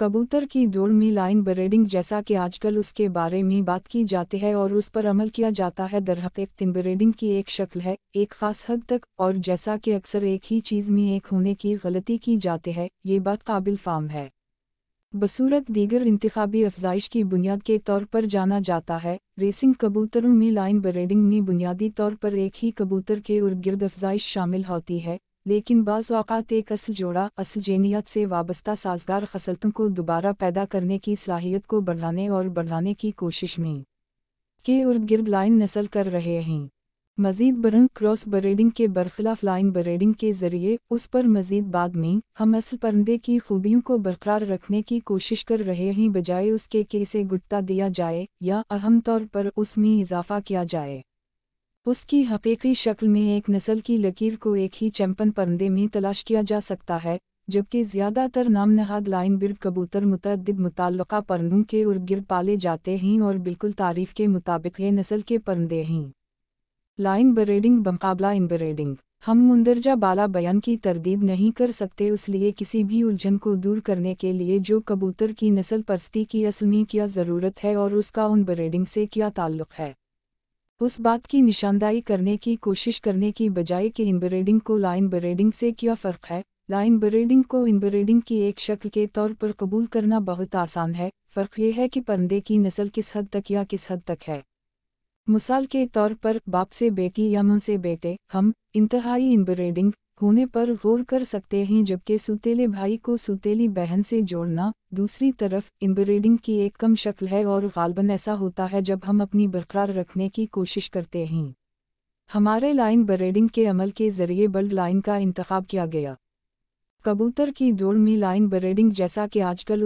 कबूतर की दौड़ में लाइन ब्रेडिंग जैसा कि आजकल उसके बारे में बात की जाती है और उस पर अमल किया जाता है तिन ब्रेडिंग की एक शक्ल है एक खास हद तक और जैसा कि अक्सर एक ही चीज़ में एक होने की गलती की जाती है ये बात काबिल फाम है बसूरत दीगर इंतबी अफजाइश की बुनियाद के तौर पर जाना जाता है रेसिंग कबूतरों में लाइन ब्रेडिंग में बुनियादी तौर पर एक ही कबूतर के उर्गिर्द गिर्द अफजाइश शामिल होती है लेकिन बाज़ अवत एक असल जोड़ा असल जेनियत से वाबस्ता साजगार फ़सलतों को दोबारा पैदा करने की सलाहियत को बढ़ाने और बढ़ाने की कोशिश में के उर्द गिर्द लाइन नस्ल कर रहे हैं मजीद बरंग क्रॉस बरेडिंग के बरखिलाफ लाइन बरेडिंग के ज़रिए उस पर मजीद बाद में हम असल परंदे की खूबियों को बरकरार रखने की कोशिश कर रहे हैं बजाय उसके केसे इसे गुटता दिया जाए या अहम तौर पर उसमें इजाफा किया जाए उसकी हकीकी शक्ल में एक नस्ल की लकीर को एक ही चैंपन परंदे में तलाश किया जा सकता है जबकि ज़्यादातर नामनहाद लाइन बिर्ड कबूतर मुतद मुतल परंदों के उर्द गिर्द पाले जाते हैं और बिल्कुल तारीफ के मुताबिक ये नस्ल के परंदे हैं लाइन बरेडिंग बमकाबला इनबरेडिंग हम मुंदरजा बाला बयान की तरदीब नहीं कर सकते लिए किसी भी उलझन को दूर करने के लिए जो कबूतर की नस्ल परस्ती की असल में क्या ज़रूरत है और उसका उन बरेडिंग से क्या ताल्लुक़ है उस बात की निशानदाही करने की कोशिश करने की बजाय कि इनब्रेडिंग को लाइन ब्रेडिंग से क्या फ़र्क है लाइन ब्रेडिंग को इनब्रेडिंग की एक शक्ल के तौर पर कबूल करना बहुत आसान है फ़र्क यह है कि परंदे की नस्ल किस हद तक या किस हद तक है मिसाल के तौर पर बाप से बेटी या मुँह से बेटे हम इंतहाई इनब्रेडिंग होने पर गौर कर सकते हैं जबकि सुतेले भाई को सुतेली बहन से जोड़ना दूसरी तरफ इम्ब्रीडिंग की एक कम शक्ल है और गालबन ऐसा होता है जब हम अपनी बरकरार रखने की कोशिश करते हैं हमारे लाइन बरेडिंग के अमल के ज़रिए बल्ड लाइन का इंतखब किया गया कबूतर की दौड़ में लाइन बरेडिंग जैसा कि आजकल